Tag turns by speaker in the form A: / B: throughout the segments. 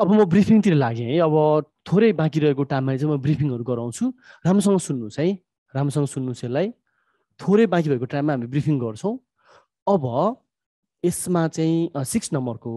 A: अब म ब्रिफिङतिर लागेँ है अब थोरै बाँकी रहेको टाइममा चाहिँ म ब्रिफिङहरू गराउँछु राम्रोसँग सुन्नुहोस् है राम्रोसँग सुन्नुहोस् यसलाई थोरै बाँकी भएको टाइममा हामी ब्रिफिङ गर्छौँ अब यसमा चाहिँ सिक्स नम्बरको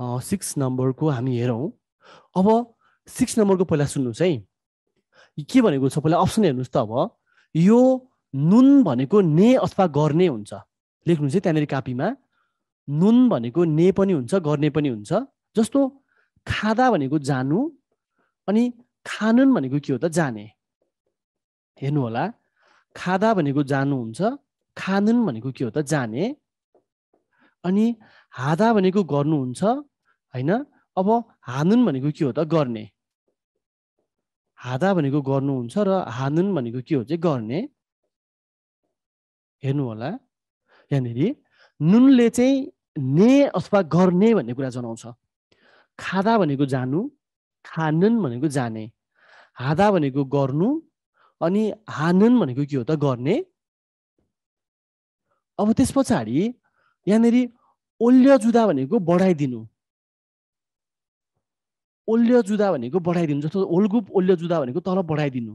A: हो सिक्स नम्बरको हामी हेरौँ अब सिक्स नम्बरको पहिला सुन्नुहोस् है के भनेको छ पहिला अप्सन हेर्नुहोस् त अब यो नुन भनेको ने अथवा गर्ने हुन्छ लेख्नुहोस् है त्यहाँनिर कापीमा नुन भनेको ने पनि हुन्छ गर्ने पनि हुन्छ जस्तो खाँदा भनेको जानु अनि खानन् भनेको के हो त जाने हेर्नु होला खाँदा भनेको जानु हुन्छ खानन् भनेको के हो त जाने अनि हादा भनेको गर्नुहुन्छ होइन अब हानुन भनेको के हो त गर्ने हादा भनेको गर्नुहुन्छ र हानुन भनेको के हो चाहिँ गर्ने हेर्नु होला यहाँनिर नुनले चाहिँ ने अथवा गर्ने भन्ने कुरा जनाउँछ खादा भनेको जानु खानन भनेको जाने हादा भनेको गर्नु अनि हानन भनेको के हो त गर्ने अब त्यस पछाडि यहाँनिर ओल्य जुदा भनेको बढाइदिनु ओल्य जुदा भनेको बढाइदिनु जस्तो ओल्गुप ओल्य जुदा भनेको तल बढाइदिनु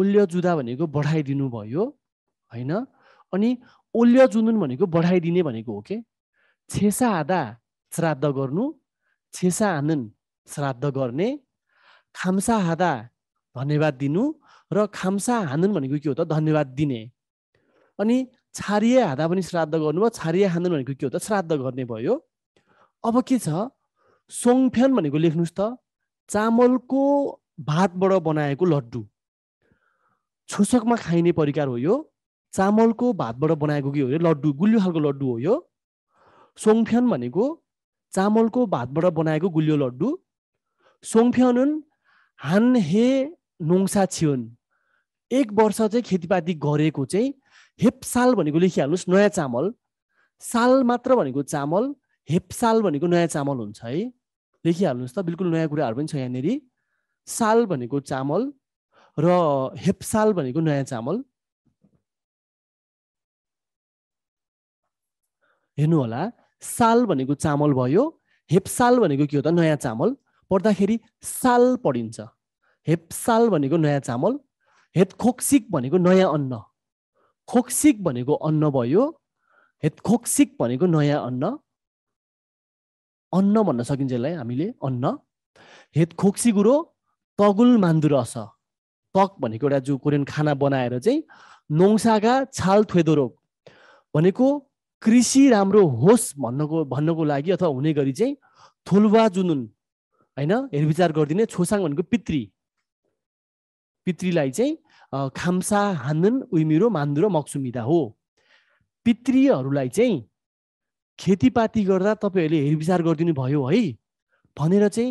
A: ओल्य जुदा भनेको बढाइदिनु भयो होइन अनि ओल्य जुनुन भनेको बढाइदिने भनेको हो के छेसा आधा श्राद्ध गर्नु छेसा आनन् श्राद्ध गर्ने खाम्सा हादा धन्यवाद दिनु र खाम्सा हानन भनेको के हो त धन्यवाद दिने अनि छारिए हादा पनि श्राद्ध गर्नु भयो छारिए हानन भनेको के हो त श्राद्ध गर्ने भयो अब के छ सोङफ्यान भनेको लेख्नुहोस् त चामलको भातबाट बनाएको लड्डु छोसकमा खाइने परिकार हो यो चामलको भातबाट बनाएको के हो अरे लड्डु गुलियो खालको लड्डु हो यो सोङफ्यान भनेको चामलको भातबाट बनाएको गुलियो लड्डु सोङफ्यानुन हान हे नोङसा छुन एक वर्ष चाहिँ खेतीपाती गरेको चाहिँ हेपसाल भनेको लेखिहाल्नुहोस् नयाँ चामल साल मात्र भनेको चामल हेपसाल भनेको नयाँ चामल हुन्छ है लेखिहाल्नुहोस् त बिल्कुल नयाँ कुराहरू पनि छ यहाँनिर साल भनेको चामल र हेपसाल भनेको नयाँ चामल हेर्नु होला साल भनेको चामल भयो हेपसाल भनेको के हो त नयाँ चामल पढ्दाखेरि साल पढिन्छ हेपसाल भनेको नयाँ चामल हेतखोक्सिक भनेको नयाँ अन्न खोक्सिक भनेको अन्न भयो हेतखोक्सिक भनेको नयाँ अन्न अन्न भन्न सकिन्छ यसलाई हामीले अन्न हेतखोक्सी गुरो तगुल मान्दुरस तक भनेको एउटा जो कोरियन खाना बनाएर चाहिँ नोङसाका छाल थ्वेदो रोग भनेको कृषि राम्रो होस् भन्नको भन्नको लागि अथवा हुने गरी चाहिँ थोलुवा जुनुन होइन हेरविचार गरिदिने छोसाङ भनेको पितृ पितृलाई चाहिँ खाम्सा हान्दन उइमिरो मान्दुरो मक्सुमिदा हो पितृहरूलाई चाहिँ खेतीपाती गर्दा तपाईँहरूले हेरविचार गरिदिनु भयो है भनेर चाहिँ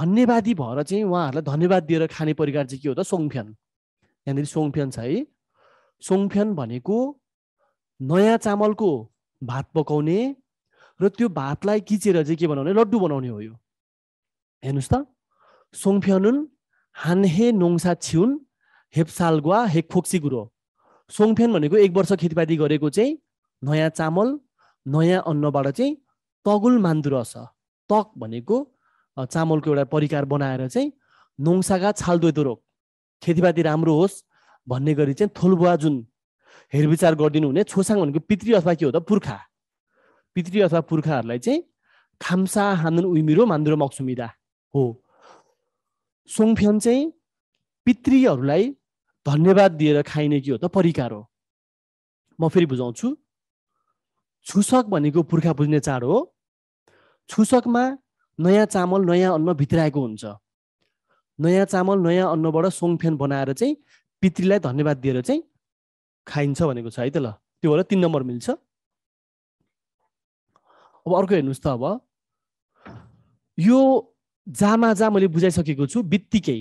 A: धन्यवादी भएर चाहिँ उहाँहरूलाई धन्यवाद दिएर खाने परिकार चाहिँ के हो त सोङफ्यान यहाँनिर सोङफ्यान छ है सोङफ्यान भनेको नयाँ चामलको भात पकाउने र त्यो भातलाई किचेर चाहिँ के बनाउने लड्डु बनाउने हो यो हेर्नुहोस् त सोङफ्यानुन हानहे नोङसा छिउन हेप्सालग्वा हेक्फोक्सी गुरो सोङफ्यान भनेको एक वर्ष खेतीपाती गरेको चाहिँ नयाँ चामल नयाँ अन्नबाट चाहिँ तगुल मान्दुरस तक भनेको चामलको एउटा परिकार बनाएर चाहिँ नोङसाका छालदोइतो रोग खेतीपाती राम्रो होस् भन्ने गरी चाहिँ थोलबुवा जुन हेरविचार गरिदिनु हुने छोसाङ भनेको पितृ अथवा के हो त पुर्खा पितृ अथवा पुर्खाहरूलाई चाहिँ खाम्सा हान्दन उमिरो मान्द्रो मक्सुमिदा हो सोङफ्यान चाहिँ पितृहरूलाई धन्यवाद दिएर खाइने के हो त परिकार हो म फेरि बुझाउँछु छुसक भनेको पुर्खा बुझ्ने चाड हो छुसकमा नयाँ चामल नयाँ अन्न भित्राएको हुन्छ नयाँ चामल नयाँ अन्नबाट सोङफ्यान बनाएर चाहिँ पितृलाई धन्यवाद दिएर चाहिँ खाइन्छ भनेको छ है त ल त्यो होला तिन नम्बर मिल्छ अब अर्को हेर्नुहोस् त अब यो जामा जा मैले बुझाइसकेको छु बित्तिकै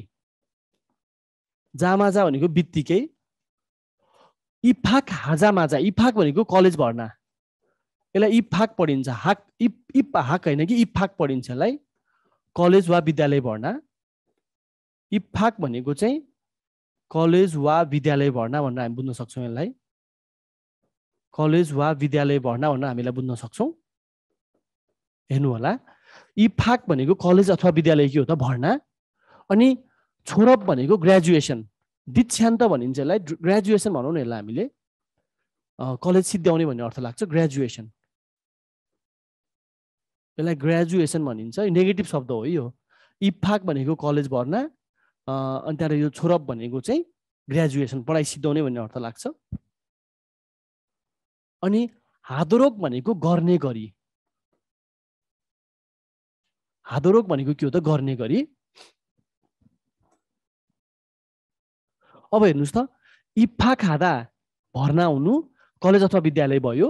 A: जामा जा भनेको बित्तिकै इफाक हाजामाजा इफाक भनेको कलेज भर्ना यसलाई इफाक पढिन्छ हाक इप इप हाक होइन कि इफाक पढिन्छ यसलाई कलेज वा विद्यालय भर्ना इफाक भनेको चाहिँ कलेज वा विद्यालय भर्ना भनेर हामी बुझ्न सक्छौँ यसलाई कलेज वा विद्यालय भर्ना भनेर हामीलाई बुझ्न सक्छौँ हेर्नु होला इफाक भनेको कलेज अथवा विद्यालय के हो त भर्ना अनि छोरप भनेको ग्रेजुएसन दीक्षान्त भनिन्छ यसलाई ग्रेजुएसन भनौँ न यसलाई हामीले कलेज सिद्ध्याउने भन्ने अर्थ लाग्छ ग्रेजुएसन यसलाई ग्रेजुएसन भनिन्छ नेगेटिभ शब्द हो यो इफाक भनेको कलेज भर्ना अनि त्यहाँबाट यो छोरप भनेको चाहिँ ग्रेजुएसन पढाइ सिद्धाउने भन्ने अर्थ लाग्छ अनि हादोरोग भनेको गर्ने गरी हादोरोग भनेको के हो त गर्ने गरी अब हेर्नुहोस् त इफा खाँदा भर्ना हुनु कलेज अथवा विद्यालय भयो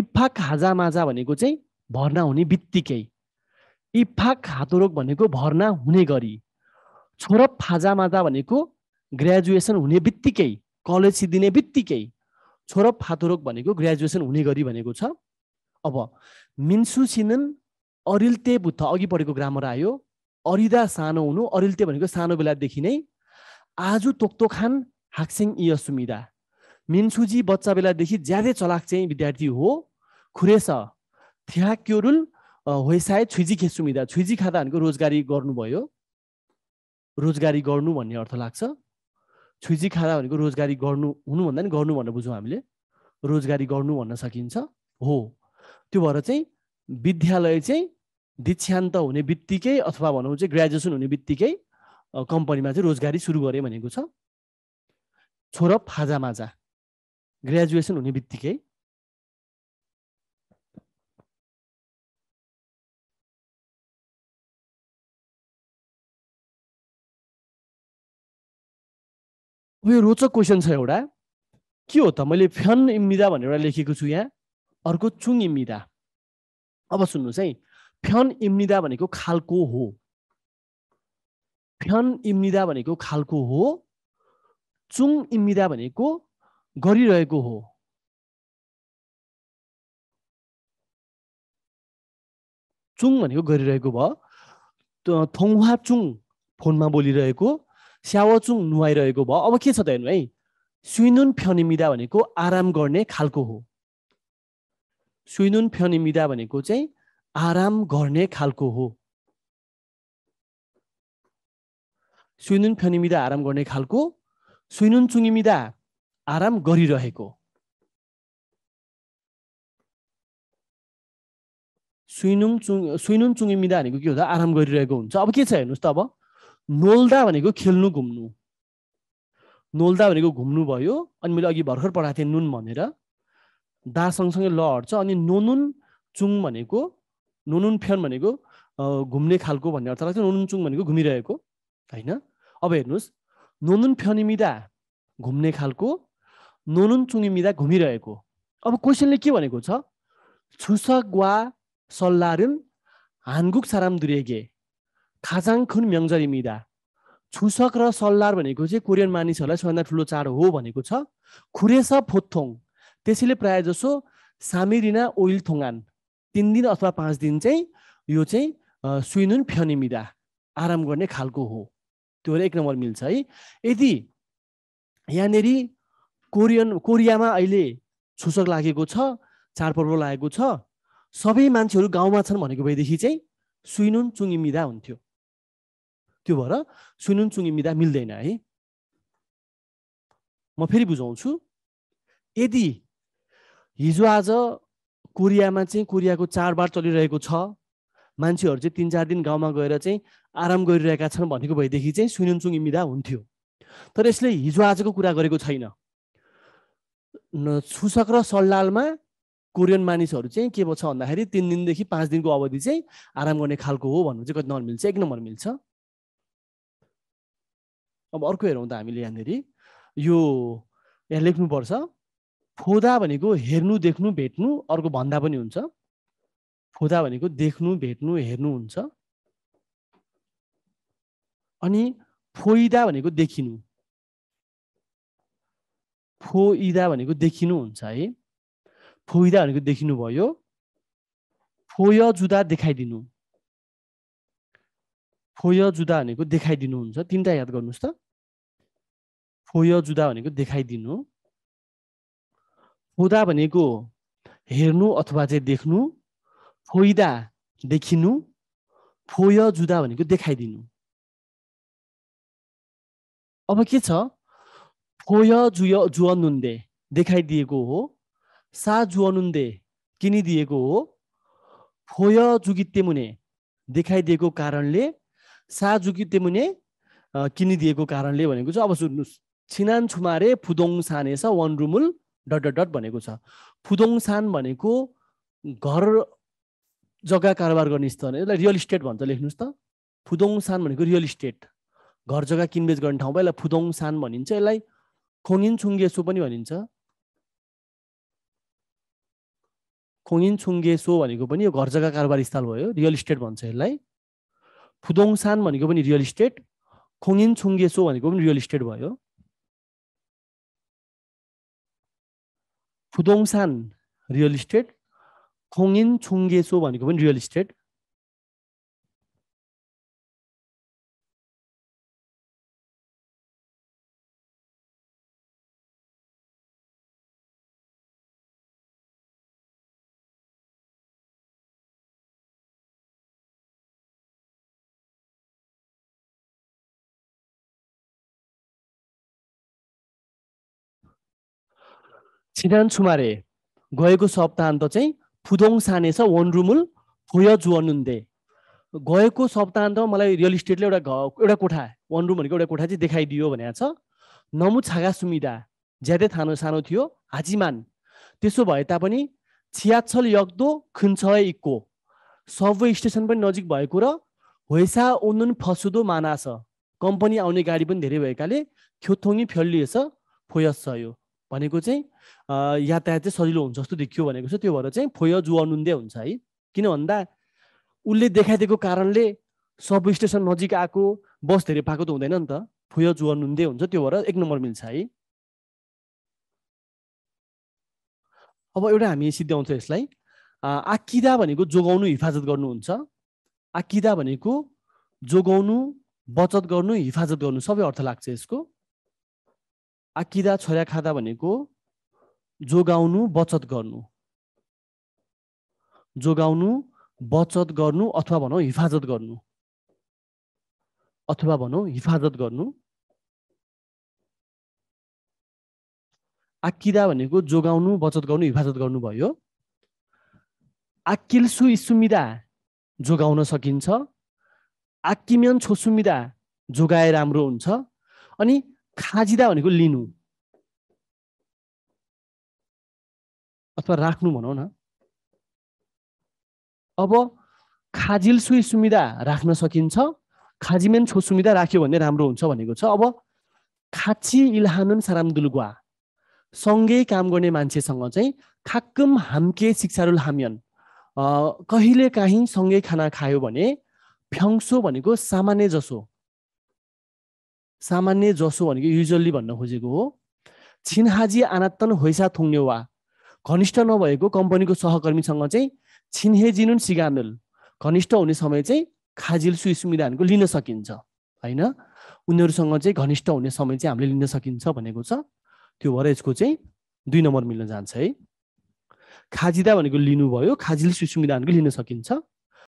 A: इफा खाजा माजा भनेको चाहिँ भर्ना हुने बित्तिकै इफाक हातोरोग भनेको भर्ना हुने गरी छोरो फाजा भनेको ग्रेजुएसन हुने बित्तिकै कलेज सिद्धिने बित्तिकै छोरो फातोरोग भनेको ग्रेजुएसन हुने गरी भनेको छ अब मिन्सु सिनन अरिल्ते बुद्ध अघि पढेको ग्रामर आयो अरिदा सानो हुनु अरिल्ते भनेको सानो बेलादेखि नै आज तोक्तो खान हाक्सिङ इय सुमिदा मिन्सुजी बच्चा बेलादेखि ज्यादै चलाक चाहिँ विद्यार्थी हो खुरेस थ्याक्योरुल होइसाय छुइजी खेसुमिदा छुइजी खाँदा भनेको रोजगारी गर्नुभयो रोजगारी गर्नु भन्ने अर्थ लाग्छ छुइजी खाना भनेको रोजगारी गर्नु हुनुभन्दा नि गर्नु भनेर बुझौँ हामीले रोजगारी गर्नु भन्न सकिन्छ हो त्यो भएर चाहिँ विद्यालय चाहिँ दीक्षान्त हुने बित्तिकै अथवा भनौँ चाहिँ ग्रेजुएसन हुने बित्तिकै कम्पनीमा चाहिँ रोजगारी सुरु गरेँ भनेको छ छोरो फाजा माझा ग्रेजुएसन हुने बित्तिकै यो रोचक क्वेसन छ एउटा के हो त मैले फ्यान इमिदा भनेर एउटा लेखेको छु यहाँ अर्को चुङ इमिदा अब सुन्नुहोस् है फ्यान इमिदा भनेको खालको हो फ्यान इमिदा भनेको खालको हो चुङ इमिदा भनेको गरिरहेको हो चुङ भनेको गरिरहेको भयो थौहा चुङ फोनमा बोलिरहेको स्यावचुङ नुहाइरहेको भयो अब के छ त हेर्नु है सुइनुन फ्यनिमिदा भनेको आराम गर्ने खालको हो सुइनुन फ्यनिमिदा भनेको चाहिँ आराम गर्ने खालको हो सुइनुन फ्यनिमिदा आराम गर्ने खालको सुइनुन चुङिमिदा आराम गरिरहेको सुइनुङ चुङ सुइनुन चुङिमिदा भनेको के हो त आराम गरिरहेको हुन्छ अब के छ हेर्नुहोस् त अब नोल्दा भनेको खेल्नु घुम्नु नोल्दा भनेको घुम्नु भयो अनि मैले अघि भर्खर पढाएको थिएँ नुन भनेर दा सँगसँगै ल हट्छ अनि नोनुन चुङ भनेको नोनुन फ्यान भनेको घुम्ने खालको भन्ने अर्थ लाग्छ नोनुन चुङ भनेको घुमिरहेको होइन अब हेर्नुहोस् नोनुन फ्यानिमिदा घुम्ने खालको नोनुन चुङिमिदा घुमिरहेको अब क्वेसनले के भनेको छ छुसक वा सल्लारिल हानगुक साराम दुरेगे खाजाङखुन म्याङ्जरी मिदा छुसक र सल्लार भनेको चाहिँ कोरियन मानिसहरूलाई सबभन्दा ठुलो चाड हो भनेको छ खुरेस फोत्थोङ त्यसैले प्रायः जसो सामिरिना ओइल थोङान तिन दिन अथवा पाँच दिन चाहिँ यो चाहिँ सुइनुन मिदा आराम गर्ने खालको हो त्यो एक नम्बर मिल्छ है यदि यहाँनिर कोरियन कोरियामा अहिले छुसक लागेको छ चाडपर्व लागेको छ सबै मान्छेहरू गाउँमा छन् भनेको भएदेखि चाहिँ सुइनुन मिदा हुन्थ्यो त्यो भएर सुनुनचुङ इमिदा मिल्दैन है म फेरि बुझाउँछु यदि हिजो आज कोरियामा चाहिँ कोरियाको चाडबाड चलिरहेको छ मान्छेहरू चाहिँ तिन चार दिन गाउँमा गएर चाहिँ आराम गरिरहेका छन् भनेको भएदेखि चाहिँ सुनुनचुङ इमिदा हुन्थ्यो तर यसले हिजो आजको कुरा गरेको छैन छुसक र सल्लालमा कोरियन मानिसहरू चाहिँ के छ भन्दाखेरि तिन दिनदेखि पाँच दिनको अवधि चाहिँ आराम गर्ने खालको हो भन्नु चाहिँ कति मिल्छ एक नम्बर मिल्छ अब अर्को हेरौँ त हामीले यहाँनिर यो यहाँ लेख्नुपर्छ फोदा भनेको हेर्नु देख्नु भेट्नु अर्को भन्दा पनि हुन्छ फोदा भनेको देख्नु भेट्नु हेर्नु हुन्छ अनि फोइदा भनेको देखिनु फोइदा भनेको देखिनु हुन्छ है फोइदा भनेको देखिनु भयो फोय जुदा देखाइदिनु फोय जुदा भनेको देखाइदिनु हुन्छ तिनवटा याद गर्नुहोस् त फोय जुदा भनेको देखाइदिनु फोदा भनेको हेर्नु अथवा चाहिँ देख्नु फोइदा देखिनु फोय जुदा भनेको देखाइदिनु अब के छ फोय जुय जुअनुन्दे देखाइदिएको हो सा जुअनुन्दे किनिदिएको हो फोय मुने देखाइदिएको कारणले सा मुने किनिदिएको कारणले भनेको चाहिँ अब सुन्नुहोस् छिनान छुमारे वान रुमुल डट डट भनेको छ फुदोङसान भनेको घर जग्गा कारोबार गर्ने स्थल यसलाई रियल इस्टेट भन्छ लेख्नुहोस् त फुदोङसान भनेको रियल इस्टेट घर जग्गा किनबेच गर्ने ठाउँमा यसलाई फुदोङसान भनिन्छ यसलाई खोङिन छुङ्गेसो पनि भनिन्छ खोङिन छुङ्गेसो भनेको पनि यो घर जग्गा कारोबार स्थल भयो रियल इस्टेट भन्छ यसलाई फुदोङसान भनेको पनि रियल इस्टेट खोङिन छुङ्गेसो भनेको पनि रियल इस्टेट भयो 부동산, 리얼 이스테이트, 공인 중개소 भनेको पनि रियल इस्टेट छिडान छुमारे गएको सप्ताहन्त चाहिँ फुदोङ सानेछ वनरुमुल फुय जुअनुन्दे गएको सप्ताहन्त मलाई रियल इस्टेटले एउटा घ एउटा कोठा वन रुम भनेको एउटा कोठा चाहिँ देखाइदियो भनेको छ नमु छागा सुमिदा ज्यादै थानो सानो थियो हाजिमान त्यसो भए तापनि छियाछल यग्दो खुन्छ इक्को सबवे स्टेसन पनि नजिक भएको र होइसा ओनुन फसुदो माना छ कम्पनी आउने गाडी पनि धेरै भएकाले ख्योथोङी फ्यलिएछ फोयस छ यो भनेको चाहिँ यातायात चाहिँ सजिलो हुन्छ जस्तो देखियो भनेको छ त्यो भएर चाहिँ फोय जुवानुन्दे हुन्छ है किन भन्दा उसले देखाइदिएको कारणले सब स्टेसन नजिक आएको बस धेरै पाएको त हुँदैन नि त फुयो जुवानुन्दे हुन्छ त्यो भएर एक नम्बर मिल्छ है अब एउटा हामी सिद्ध्याउँछ यसलाई आकिदा भनेको जोगाउनु हिफाजत गर्नुहुन्छ आकिदा भनेको जोगाउनु बचत गर्नु हिफाजत गर्नु सबै अर्थ लाग्छ यसको आकिदा छोरा खाँदा भनेको जोगाउनु बचत गर्नु जोगाउनु बचत गर्नु अथवा भनौँ हिफाजत गर्नु अथवा भनौँ हिफाजत गर्नु आकिदा भनेको जोगाउनु बचत गर्नु हिफाजत गर्नु भयो आकिल्सु इस्सुमिदा जोगाउन सकिन्छ आकिम्यान छोसुमिदा जोगाए राम्रो हुन्छ अनि खाजिदा भनेको लिनु अथवा राख्नु भनौँ न अब खाजिल सुई सुविधा राख्न सकिन्छ खाजिमेन छो सुविधा राख्यो भने राम्रो हुन्छ भनेको छ अब खाची इल्हानुन सारामदुलगुवा सँगै काम गर्ने मान्छेसँग चाहिँ खाक्कम हाम्के शिक्षारुल हामियन कहिले काहीँ सँगै खाना खायो भने फ्याङ्सो भनेको सामान्य जसो सामान्य जसो भनेको युजल्ली भन्न खोजेको हो छिनहाजी आनात्तन होइसा थुङ्ने वा घनिष्ठ नभएको कम्पनीको सहकर्मीसँग चाहिँ जिनुन सिगानुल घनिष्ठ हुने समय चाहिँ खाजिल सुविधाहरूको लिन सकिन्छ होइन उनीहरूसँग चाहिँ घनिष्ठ हुने समय चाहिँ हामीले लिन सकिन्छ भनेको छ त्यो भएर यसको चाहिँ दुई नम्बर मिल्न जान्छ है खाजिदा भनेको लिनुभयो खाजिल सुविधाहरूको लिन सकिन्छ